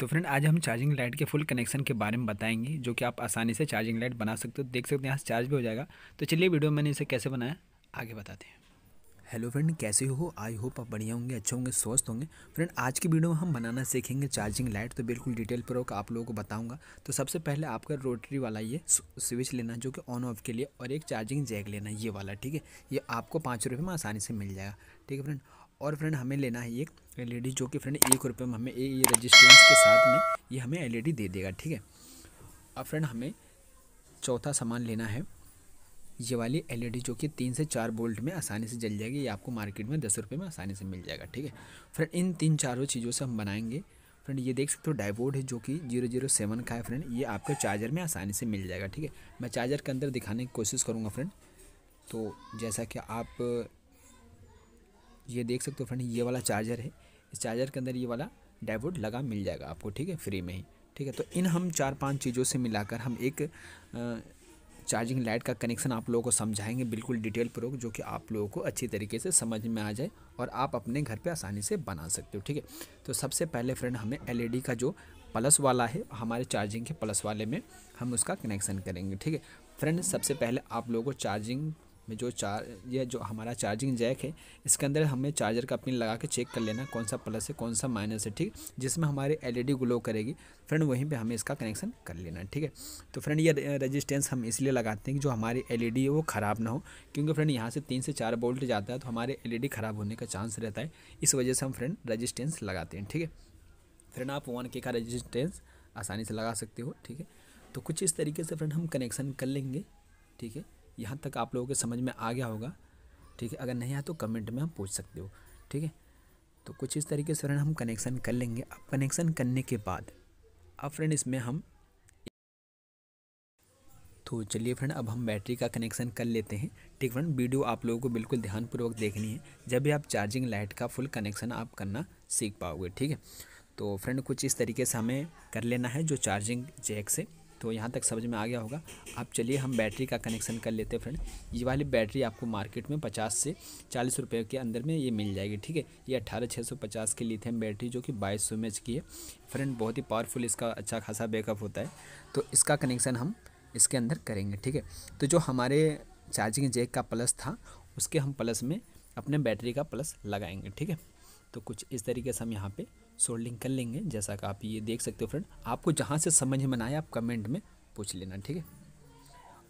तो फ्रेंड आज हम चार्जिंग लाइट के फुल कनेक्शन के बारे में बताएंगे जो कि आप आसानी से चार्जिंग लाइट बना सकते हो देख सकते हैं यहाँ से चार्ज भी हो जाएगा तो चलिए वीडियो मैंने इसे कैसे बनाया आगे बताते हैं हेलो फ्रेंड कैसे हो आई होप आप बढ़िया होंगे अच्छे होंगे स्वस्थ होंगे फ्रेंड आज की वीडियो में हम बनाना सीखेंगे चार्जिंग लाइट तो बिल्कुल डिटेल पर होकर आप लोगों को बताऊंगा तो सबसे पहले आपका रोटरी वाला ये स्विच लेना जो कि ऑन ऑफ के लिए और एक चार्जिंग जैक लेना ये वाला ठीक है ये आपको पाँच रुपये में आसानी से मिल जाएगा ठीक है फ्रेंड और फ्रेंड हमें लेना है एक एलईडी e जो कि फ्रेंड एक रुपये में हमें ये रजिस्ट्रेंस के साथ में ये हमें एलईडी e दे देगा ठीक है अब फ्रेंड हमें चौथा सामान लेना है ये वाली एलईडी e जो कि तीन से चार बोल्ट में आसानी से जल जाएगी ये आपको मार्केट में दस रुपये में आसानी से मिल जाएगा ठीक है फ्रेंड इन तीन चारों चीज़ों से हम बनाएंगे फ्रेंड ये देख सकते हो डाइवोर्ड है जो कि जीरो जीरो सेवन का है फ्रेंड ये आपको चार्जर में आसानी से मिल जाएगा ठीक है मैं चार्जर के अंदर दिखाने की कोशिश करूँगा फ्रेंड तो जैसा कि आप ये देख सकते हो फ्रेंड ये वाला चार्जर है इस चार्जर के अंदर ये वाला डाइवोड लगा मिल जाएगा आपको ठीक है फ्री में ही ठीक है तो इन हम चार पांच चीज़ों से मिलाकर हम एक चार्जिंग लाइट का कनेक्शन आप लोगों को समझाएंगे बिल्कुल डिटेल पूर्वक जो कि आप लोगों को अच्छी तरीके से समझ में आ जाए और आप अपने घर पर आसानी से बना सकते हो ठीक है तो सबसे पहले फ्रेंड हमें एल e का जो प्लस वाला है हमारे चार्जिंग के प्लस वाले में हम उसका कनेक्शन करेंगे ठीक है फ्रेंड सबसे पहले आप लोगों को चार्जिंग में जो चार ये जो हमारा चार्जिंग जैक है इसके अंदर हमें चार्जर का पिन लगा के चेक कर लेना कौन सा प्लस है कौन सा माइनस है ठीक जिसमें हमारे एलईडी ग्लो करेगी फ्रेंड वहीं पे हमें इसका कनेक्शन कर लेना ठीक है तो फ्रेंड ये रेजिस्टेंस हम इसलिए लगाते हैं कि जो हमारी एल है वो ख़राब ना हो क्योंकि फ्रेंड यहाँ से तीन से चार बोल्ट जाता है तो हमारे एल ख़राब होने का चांस रहता है इस वजह से हम फ्रेंड रजिस्टेंस लगाते हैं ठीक है फ्रेंड आप वन के का रजिस्टेंस आसानी से लगा सकते हो ठीक है तो कुछ इस तरीके से फ्रेंड हम कनेक्शन कर लेंगे ठीक है यहाँ तक आप लोगों के समझ में आ गया होगा ठीक है अगर नहीं आया तो कमेंट में हम पूछ सकते हो ठीक है तो कुछ इस तरीके से फ्रेंड हम कनेक्शन कर लेंगे अब कनेक्शन करने के बाद अब फ्रेंड इसमें हम तो चलिए फ्रेंड अब हम बैटरी का कनेक्शन कर लेते हैं ठीक फ्रेंड वीडियो आप लोगों को बिल्कुल ध्यानपूर्वक देखनी है जब भी आप चार्जिंग लाइट का फुल कनेक्शन आप करना सीख पाओगे ठीक है तो फ्रेंड कुछ इस तरीके से हमें कर लेना है जो चार्जिंग जैक से तो यहाँ तक समझ में आ गया होगा अब चलिए हम बैटरी का कनेक्शन कर लेते हैं फ्रेंड ये वाली बैटरी आपको मार्केट में पचास से चालीस रुपये के अंदर में ये मिल जाएगी ठीक है ये अट्ठारह छः सौ पचास की लिथियम बैटरी जो कि बाईस सौ एम की है फ्रेंड बहुत ही पावरफुल इसका अच्छा खासा बैकअप होता है तो इसका कनेक्शन हम इसके अंदर करेंगे ठीक है तो जो हमारे चार्जिंग जैक का प्लस था उसके हम प्लस में अपने बैटरी का प्लस लगाएंगे ठीक है तो कुछ इस तरीके से हम यहाँ पे सोल्डिंग कर लेंगे जैसा कि आप ये देख सकते हो फ्रेंड आपको जहाँ से समझ में आए आप कमेंट में पूछ लेना ठीक है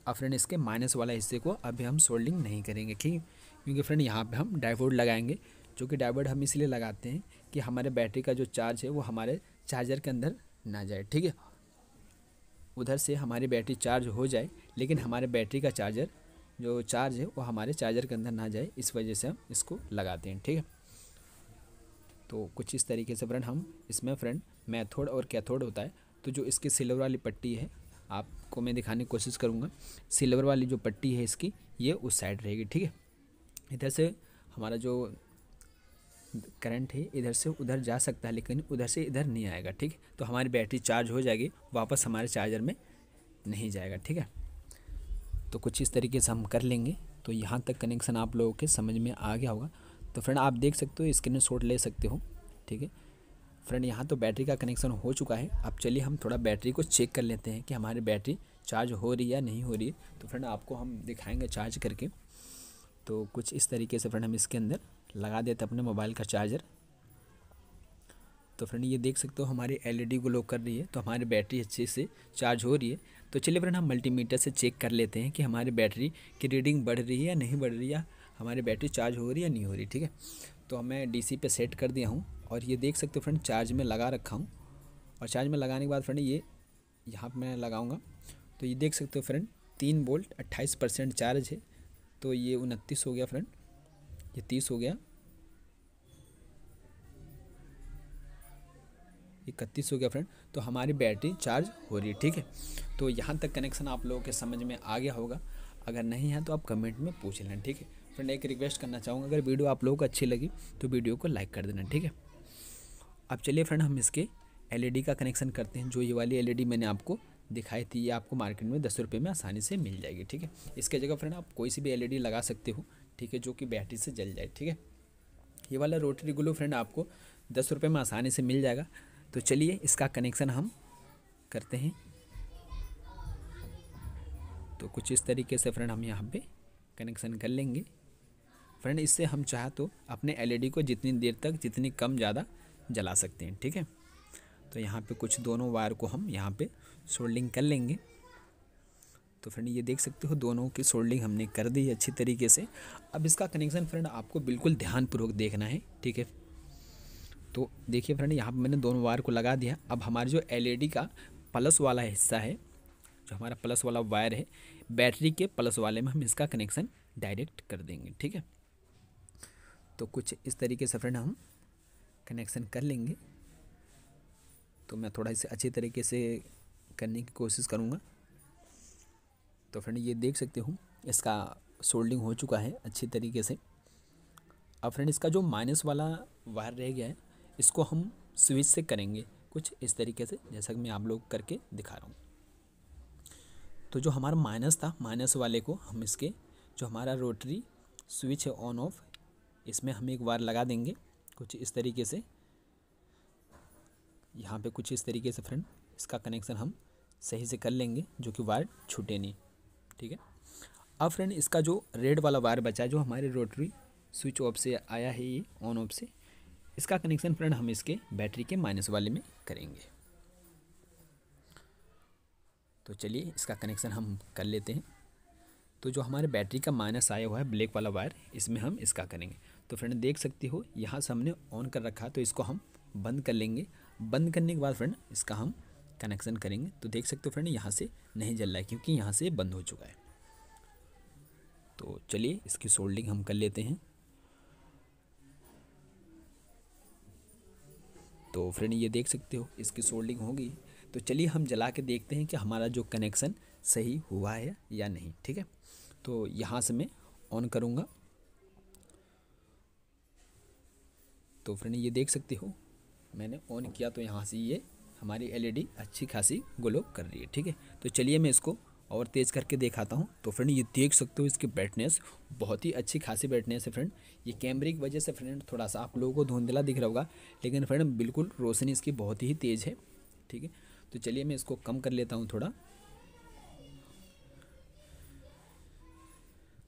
अब फ्रेंड इसके माइनस वाला हिस्से को अभी हम सोल्डिंग नहीं करेंगे ठीक है क्योंकि फ्रेंड यहाँ पे हम डाइवर्ट लगाएंगे जो कि डाइवर्ट हम इसलिए लगाते हैं कि हमारे बैटरी का जो चार्ज है वो हमारे चार्जर के अंदर ना जाए ठीक है उधर से हमारी बैटरी चार्ज हो जाए लेकिन हमारे बैटरी का चार्जर जो चार्ज है वो हमारे चार्जर के अंदर ना जाए इस वजह से हम इसको लगाते हैं ठीक है तो कुछ इस तरीके से फ्रेंड हम इसमें फ्रेंड मैथोड और कैथोड होता है तो जो इसकी सिल्वर वाली पट्टी है आपको मैं दिखाने की कोशिश करूँगा सिल्वर वाली जो पट्टी है इसकी ये उस साइड रहेगी ठीक है इधर से हमारा जो करंट है इधर से उधर जा सकता है लेकिन उधर से इधर नहीं आएगा ठीक है तो हमारी बैटरी चार्ज हो जाएगी वापस हमारे चार्जर में नहीं जाएगा ठीक है तो कुछ इस तरीके से हम कर लेंगे तो यहाँ तक कनेक्शन आप लोगों के समझ में आ गया होगा तो फ्रेंड आप देख सकते हो स्क्रीन शॉट ले सकते हो ठीक है फ्रेंड यहाँ तो बैटरी का कनेक्शन हो चुका है अब चलिए हम थोड़ा बैटरी को चेक कर लेते हैं कि हमारी बैटरी चार्ज हो रही है या नहीं हो रही है तो फ्रेंड आपको हम दिखाएंगे चार्ज करके तो कुछ इस तरीके से फ्रेंड हम इसके अंदर लगा देते अपने मोबाइल का चार्जर तो फ्रेंड ये देख सकते हो हमारी एलईडी ग्लो e कर रही है तो हमारी बैटरी अच्छे से चार्ज हो रही है तो चलिए फ्रेंड हम मल्टीमीटर से चेक कर लेते हैं कि हमारी बैटरी की रीडिंग बढ़ रही है या नहीं बढ़ रही है हमारी बैटरी चार्ज हो रही है नहीं हो रही ठीक है तो हमें डी पे सेट कर दिया हूँ और ये देख सकते हो फ्रेंड चार्ज में लगा रखा हूँ और चार्ज में लगाने के बाद फ्रेंड ये यहाँ पर मैं लगाऊँगा तो ये देख सकते हो फ्रेंड तीन बोल्ट अट्ठाईस परसेंट चार्ज है तो ये उनतीस हो गया फ्रेंड ये तीस हो गया इकतीस हो गया फ्रेंड तो हमारी बैटरी चार्ज हो रही है ठीक है तो यहाँ तक कनेक्शन आप लोगों के समझ में आ गया होगा अगर नहीं है तो आप कमेंट में पूछ लें ठीक है फ्रेंड एक रिक्वेस्ट करना चाहूँगा अगर वीडियो आप लोगों को अच्छी लगी तो वीडियो को लाइक कर देना ठीक है अब चलिए फ्रेंड हम इसके एलईडी e का कनेक्शन करते हैं जो ये वाली एलईडी e मैंने आपको दिखाई थी ये आपको मार्केट में दस रुपये में आसानी से मिल जाएगी ठीक है इसके जगह फ्रेंड आप कोई सी भी एल e लगा सकते हो ठीक है जो कि बैटरी से जल जाए ठीक है ये वाला रोटरी ग्लो फ्रेंड आपको दस रुपये में आसानी से मिल जाएगा तो चलिए इसका कनेक्शन हम करते हैं तो कुछ इस तरीके से फ्रेंड हम यहाँ पे कनेक्शन कर लेंगे फ्रेंड इससे हम चाहे तो अपने एलईडी e को जितनी देर तक जितनी कम ज़्यादा जला सकते हैं ठीक है तो यहाँ पे कुछ दोनों वायर को हम यहाँ पे सोल्डिंग कर लेंगे तो फ्रेंड ये देख सकते हो दोनों की सोल्डिंग हमने कर दी अच्छी तरीके से अब इसका कनेक्शन फ्रेंड आपको बिल्कुल ध्यानपूर्वक देखना है ठीक है तो देखिए फ्रेंड यहाँ पर मैंने दोनों वायर को लगा दिया अब हमारे जो एलईडी e का प्लस वाला हिस्सा है जो हमारा प्लस वाला वायर है बैटरी के प्लस वाले में हम इसका कनेक्शन डायरेक्ट कर देंगे ठीक है तो कुछ इस तरीके से फ्रेंड हम कनेक्शन कर लेंगे तो मैं थोड़ा इसे अच्छे तरीके से करने की कोशिश करूँगा तो फ्रेंड ये देख सकते हो इसका सोल्डिंग हो चुका है अच्छे तरीके से अब फ्रेंड इसका जो माइनस वाला वायर रह गया है इसको हम स्विच से करेंगे कुछ इस तरीके से जैसा कि मैं आप लोग करके दिखा रहा हूँ तो जो हमारा माइनस था माइनस वाले को हम इसके जो हमारा रोटरी स्विच है ऑन ऑफ इसमें हम एक वायर लगा देंगे कुछ इस तरीके से यहाँ पे कुछ इस तरीके से फ्रेंड इसका कनेक्शन हम सही से कर लेंगे जो कि वायर छूटे नहीं ठीक है अब फ्रेंड इसका जो रेड वाला वायर बचा है जो हमारे रोटरी स्विच ऑफ से आया है ये ऑन ऑफ से इसका कनेक्शन फ्रेंड हम इसके बैटरी के माइनस वाले में करेंगे तो चलिए इसका कनेक्शन हम कर लेते हैं तो जो हमारे बैटरी का माइनस आया हुआ है ब्लैक वाला वायर इसमें हम इसका करेंगे तो फ्रेंड देख सकती हो यहाँ से हमने ऑन कर रखा है तो इसको हम बंद कर लेंगे बंद करने के बाद फ्रेंड इसका हम कनेक्शन करेंगे तो देख सकते हो फ्रेंड यहाँ से नहीं जल रहा है क्योंकि यहाँ से बंद हो चुका है तो चलिए इसकी सोल्डिंग हम कर लेते हैं तो फ्रेंड ये देख सकते हो इसकी सोल्डिंग होगी तो चलिए हम जला के देखते हैं कि हमारा जो कनेक्शन सही हुआ है या नहीं ठीक है तो यहाँ से मैं ऑन करूँगा तो फ्रेंड ये देख सकते हो मैंने ऑन किया तो यहाँ से ये हमारी एलईडी e अच्छी खासी ग्लो कर रही है ठीक है तो चलिए मैं इसको और तेज़ करके देखाता हूँ तो फ्रेंड ये देख सकते हो इसकी बैटनेस बहुत ही अच्छी खासी बैटनेस है फ्रेंड ये कैमरे की वजह से फ्रेंड थोड़ा सा आप लोगों को धुंधला दिख रहा होगा लेकिन फ्रेंड बिल्कुल रोशनी इसकी बहुत ही तेज़ है ठीक है तो चलिए मैं इसको कम कर लेता हूँ थोड़ा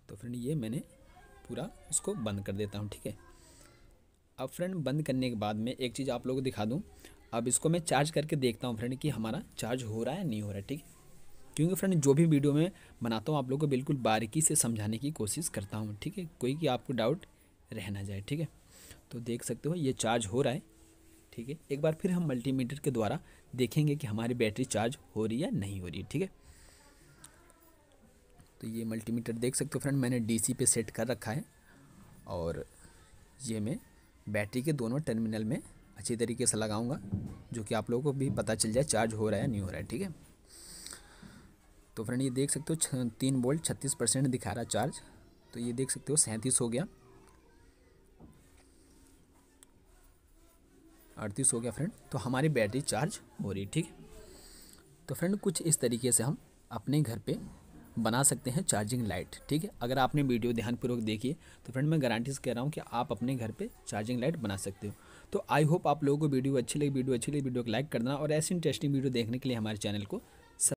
तो फ्रेंड ये मैंने पूरा इसको बंद कर देता हूँ ठीक है अब फ्रेंड बंद करने के बाद में एक चीज़ आप लोगों को दिखा दूँ अब इसको मैं चार्ज करके देखता हूँ फ्रेंड कि हमारा चार्ज हो रहा है नहीं हो रहा है ठीक है क्योंकि फ्रेंड जो भी वीडियो में बनाता हूँ आप लोग को बिल्कुल बारीकी से समझाने की कोशिश करता हूँ ठीक है कोई कि आपको डाउट रहना जाए ठीक है तो देख सकते हो ये चार्ज हो रहा है ठीक है एक बार फिर हम मल्टीमीटर के द्वारा देखेंगे कि हमारी बैटरी चार्ज हो रही है नहीं हो रही ठीक है तो ये मल्टीमीटर देख सकते हो फ्रेंड मैंने डीसी पे सेट कर रखा है और ये मैं बैटरी के दोनों टर्मिनल में अच्छी तरीके से लगाऊंगा जो कि आप लोगों को भी पता चल जाए चार्ज हो रहा है या नहीं हो रहा है ठीक है तो फ्रेंड ये देख सकते हो तीन बोल्ट छत्तीस परसेंट दिखा रहा चार्ज तो ये देख सकते हो सैंतीस हो गया अड़तीस हो गया फ्रेंड तो हमारी बैटरी चार्ज हो रही ठीक तो फ्रेंड कुछ इस तरीके से हम अपने घर पर बना सकते हैं चार्जिंग लाइट ठीक है अगर आपने वीडियो ध्यानपूर्वक देखिए तो फ्रेंड मैं गारंटी से कह रहा हूँ कि आप अपने घर पे चार्जिंग लाइट बना सकते हो तो आई होप आप लोगों को वीडियो अच्छी लगी वीडियो अच्छी लगी वीडियो को लाइक करना और ऐसी इंटरेस्टिंग वीडियो देखने के लिए हमारे चैनल को